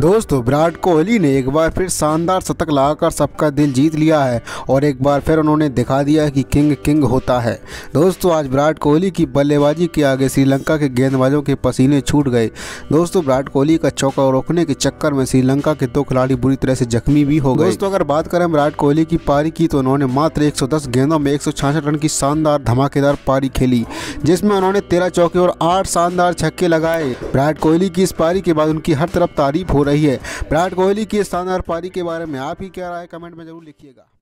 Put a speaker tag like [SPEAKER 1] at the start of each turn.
[SPEAKER 1] दोस्तों विराट कोहली ने एक बार फिर शानदार शतक लगाकर सबका दिल जीत लिया है और एक बार फिर उन्होंने दिखा दिया कि किंग किंग होता है दोस्तों आज विराट कोहली की बल्लेबाजी के आगे श्रीलंका के गेंदबाजों के पसीने छूट गए दोस्तों विराट कोहली का चौका रोकने के चक्कर में श्रीलंका के दो खिलाड़ी बुरी तरह से जख्मी भी हो गए दोस्तों अगर बात करें विराट कोहली की पारी की तो उन्होंने मात्र एक गेंदों में एक रन की शानदार धमाकेदार पारी खेली जिसमें उन्होंने तेरह चौके और आठ शानदार छक्के लगाए विराट कोहली की इस पारी के बाद उनकी हर तरफ तारीफ हो रही है विराट कोहली की स्थानार पारी के बारे में आप ही क्या राय
[SPEAKER 2] कमेंट में जरूर लिखिएगा